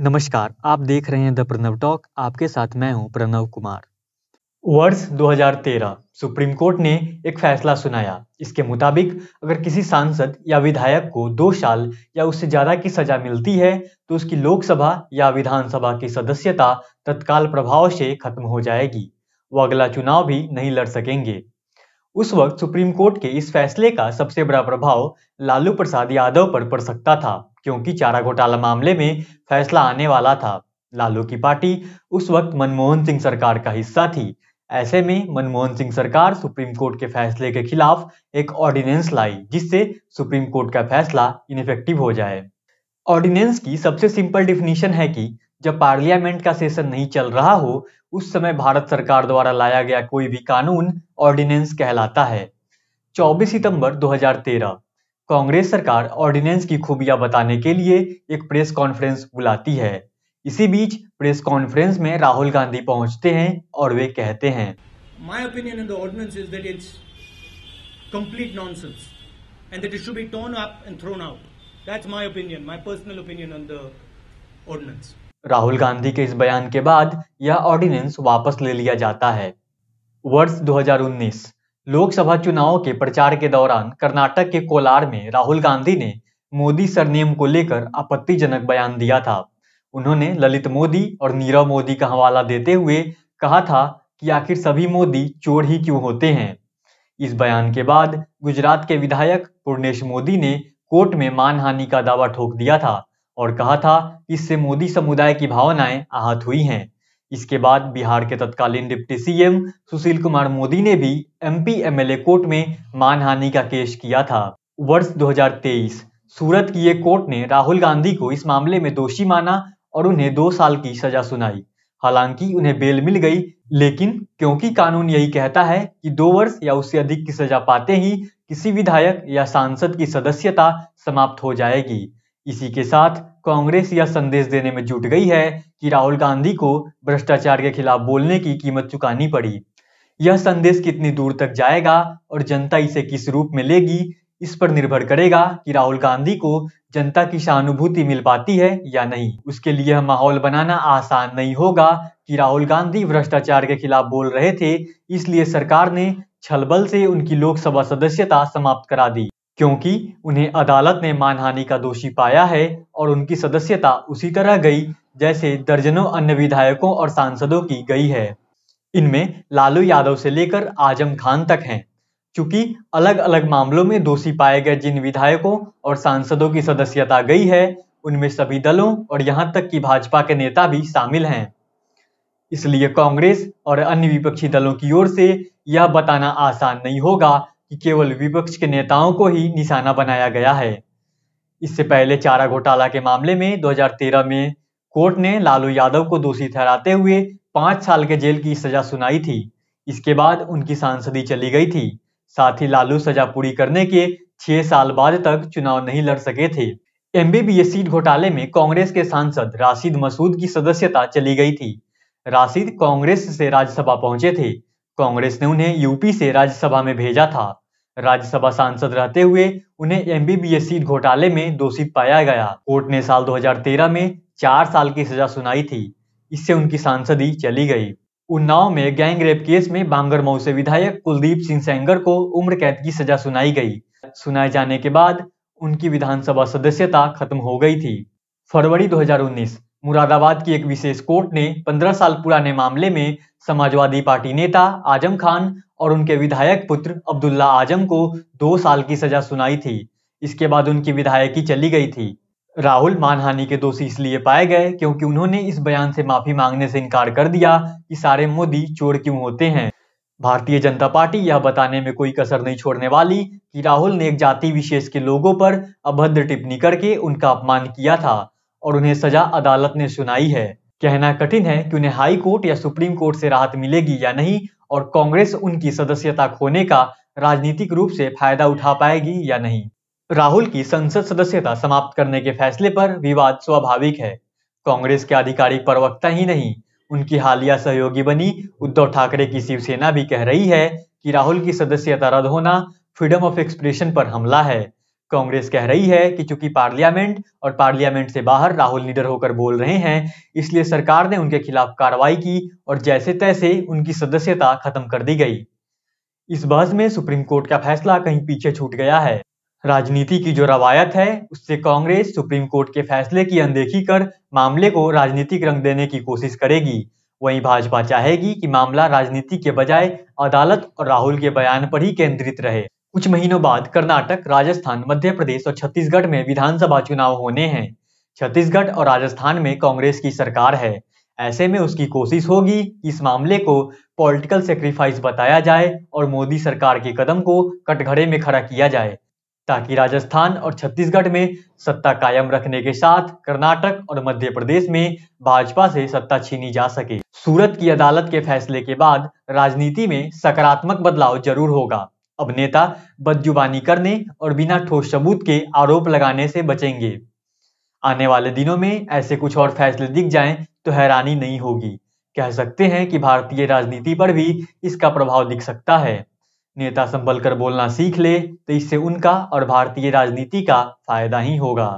नमस्कार आप देख रहे हैं द प्रणव टॉक आपके साथ मैं हूं प्रणव कुमार वर्ष 2013 सुप्रीम कोर्ट ने एक फैसला सुनाया इसके मुताबिक अगर किसी सांसद या विधायक को दो साल या उससे ज्यादा की सजा मिलती है तो उसकी लोकसभा या विधानसभा की सदस्यता तत्काल प्रभाव से खत्म हो जाएगी वो अगला चुनाव भी नहीं लड़ सकेंगे उस वक्त सुप्रीम कोर्ट के इस फैसले का सबसे बड़ा प्रभाव लालू प्रसाद यादव पर पड़ सकता था क्योंकि चारा घोटाला मामले में फैसला आने वाला था लालू की पार्टी उस वक्त मनमोहन सिंह सरकार का हिस्सा थी ऐसे में मनमोहन सिंह सरकार सुप्रीम कोर्ट के फैसले के खिलाफ एक ऑर्डिनेंस लाई जिससे सुप्रीम कोर्ट का फैसला इनफेक्टिव हो जाए ऑर्डिनेंस की सबसे सिंपल डिफिनीशन है कि जब पार्लियामेंट का सेशन नहीं चल रहा हो उस समय भारत सरकार द्वारा लाया गया कोई भी कानून ऑर्डिनेंस कहलाता है 24 सितंबर कांग्रेस सरकार ऑर्डिनेंस की खूबियां बताने के लिए एक प्रेस कॉन्फ्रेंस बुलाती है इसी बीच प्रेस कॉन्फ्रेंस में राहुल गांधी पहुंचते हैं और वे कहते हैं my opinion in the ordinance is that it's complete nonsense and that it should be torn up and thrown out that's my opinion my personal opinion on the ordinance Rahul Gandhi के इस बयान के बाद यह ऑर्डिनेंस वापस ले लिया जाता है वर्ष 2019 लोकसभा चुनाव के प्रचार के दौरान कर्नाटक के कोलार में राहुल गांधी ने मोदी सरनेम को लेकर आपत्तिजनक बयान दिया था उन्होंने ललित मोदी और नीरव मोदी का हवाला देते हुए कहा था कि आखिर सभी मोदी चोर ही क्यों होते हैं इस बयान के बाद गुजरात के विधायक पूर्णेश मोदी ने कोर्ट में मानहानि का दावा ठोक दिया था और कहा था इससे मोदी समुदाय की भावनाएं आहत हुई हैं इसके बाद बिहार के तत्कालीन डिप्टी सीएम सुशील कुमार मोदी ने भी एमपी एमएलए कोर्ट में मानहानि का केस किया था वर्ष 2023 सूरत की एक कोर्ट ने राहुल गांधी को इस मामले में दोषी माना और उन्हें दो साल की सजा सुनाई हालांकि उन्हें बेल मिल गई लेकिन क्योंकि कानून यही कहता है कि दो वर्ष या उससे अधिक की सजा पाते ही किसी विधायक या सांसद की सदस्यता समाप्त हो जाएगी इसी के साथ कांग्रेस यह संदेश देने में जुट गई है कि राहुल गांधी को भ्रष्टाचार के खिलाफ बोलने की कीमत चुकानी पड़ी यह संदेश कितनी दूर तक जाएगा और जनता इसे किस रूप में लेगी इस पर निर्भर करेगा कि राहुल गांधी को जनता की सहानुभूति मिल पाती है या नहीं उसके लिए माहौल बनाना आसान नहीं होगा कि राहुल गांधी भ्रष्टाचार के खिलाफ बोल रहे थे इसलिए सरकार ने छलबल से उनकी लोकसभा सदस्यता समाप्त करा दी क्योंकि उन्हें अदालत ने मानहानि का दोषी पाया है और उनकी सदस्यता उसी तरह गई जैसे दर्जनों अन्य विधायकों और सांसदों की गई है इनमें लालू यादव से लेकर आजम खान तक हैं चूंकि अलग अलग मामलों में दोषी पाए गए जिन विधायकों और सांसदों की सदस्यता गई है उनमें सभी दलों और यहां तक कि भाजपा के नेता भी शामिल हैं इसलिए कांग्रेस और अन्य विपक्षी दलों की ओर से यह बताना आसान नहीं होगा कि केवल विपक्ष के नेताओं को ही निशाना बनाया गया है इससे पहले चारा घोटाला के मामले में 2013 में कोर्ट ने लालू यादव को दोषी ठहराते हुए पांच साल के जेल की सजा सुनाई थी इसके बाद उनकी सांसदी चली गई थी साथ ही लालू सजा पूरी करने के छह साल बाद तक चुनाव नहीं लड़ सके थे एमबीबीएस सीट घोटाले में कांग्रेस के सांसद राशिद मसूद की सदस्यता चली गई थी राशिद कांग्रेस से राज्यसभा पहुंचे थे कांग्रेस ने उन्हें यूपी से राज्यसभा में भेजा था राज्यसभा सांसद रहते हुए उन्हें एम सीट घोटाले में दोषी पाया गया कोर्ट ने साल 2013 में चार साल की सजा सुनाई थी इससे उनकी सांसदी चली गई उन्नाव में गैंग रेप केस में बांगरमऊ से विधायक कुलदीप सिंह सेंगर को उम्र कैद की सजा सुनाई गई सुनाए जाने के बाद उनकी विधानसभा सदस्यता खत्म हो गई थी फरवरी 2019 मुरादाबाद की एक विशेष कोर्ट ने 15 साल पुराने मामले में समाजवादी पार्टी नेता आजम खान और उनके विधायक पुत्र अब्दुल्ला आजम को दो साल की सजा सुनाई थी इसके बाद उनकी विधायकी चली गई थी राहुल मानहानि के दोषी इसलिए पाए गए क्योंकि उन्होंने इस बयान से माफी मांगने से इनकार कर दिया कि सारे मोदी चोर क्यों होते हैं भारतीय जनता पार्टी यह बताने में कोई कसर नहीं छोड़ने वाली कि राहुल ने एक जाति विशेष के लोगों पर अभद्र टिप्पणी करके उनका अपमान किया था और उन्हें सजा अदालत ने सुनाई है कहना कठिन है कि उन्हें हाई कोर्ट या सुप्रीम कोर्ट से राहत मिलेगी या नहीं और कांग्रेस उनकी सदस्यता खोने का राजनीतिक रूप से फायदा उठा पाएगी या नहीं राहुल की संसद सदस्यता समाप्त करने के फैसले पर विवाद स्वाभाविक है कांग्रेस के आधिकारिक प्रवक्ता ही नहीं उनकी हालिया सहयोगी बनी उद्धव ठाकरे की शिवसेना भी कह रही है कि राहुल की सदस्यता रद्द होना फ्रीडम ऑफ एक्सप्रेशन पर हमला है कांग्रेस कह रही है कि चूंकि पार्लियामेंट और पार्लियामेंट से बाहर राहुल निडर होकर बोल रहे हैं इसलिए सरकार ने उनके खिलाफ कार्रवाई की और जैसे तैसे उनकी सदस्यता खत्म कर दी गई इस बहस में सुप्रीम कोर्ट का फैसला कहीं पीछे छूट गया है राजनीति की जो रवायत है उससे कांग्रेस सुप्रीम कोर्ट के फैसले की अनदेखी कर मामले को राजनीतिक रंग देने की कोशिश करेगी वहीं भाजपा चाहेगी कि मामला राजनीति के बजाय अदालत और राहुल के बयान पर ही केंद्रित रहे कुछ महीनों बाद कर्नाटक राजस्थान मध्य प्रदेश और छत्तीसगढ़ में विधानसभा चुनाव होने हैं छत्तीसगढ़ और राजस्थान में कांग्रेस की सरकार है ऐसे में उसकी कोशिश होगी कि इस मामले को पॉलिटिकल सेक्रीफाइस बताया जाए और मोदी सरकार के कदम को कटघरे में खड़ा किया जाए ताकि राजस्थान और छत्तीसगढ़ में सत्ता कायम रखने के साथ कर्नाटक और मध्य प्रदेश में भाजपा से सत्ता छीनी जा सके सूरत की अदालत के फैसले के बाद राजनीति में सकारात्मक बदलाव जरूर होगा अभिनेता बदजुबानी करने और बिना ठोस सबूत के आरोप लगाने से बचेंगे आने वाले दिनों में ऐसे कुछ और फैसले दिख जाएं तो हैरानी नहीं होगी कह सकते हैं कि भारतीय राजनीति पर भी इसका प्रभाव दिख सकता है नेता संभल कर बोलना सीख ले तो इससे उनका और भारतीय राजनीति का फायदा ही होगा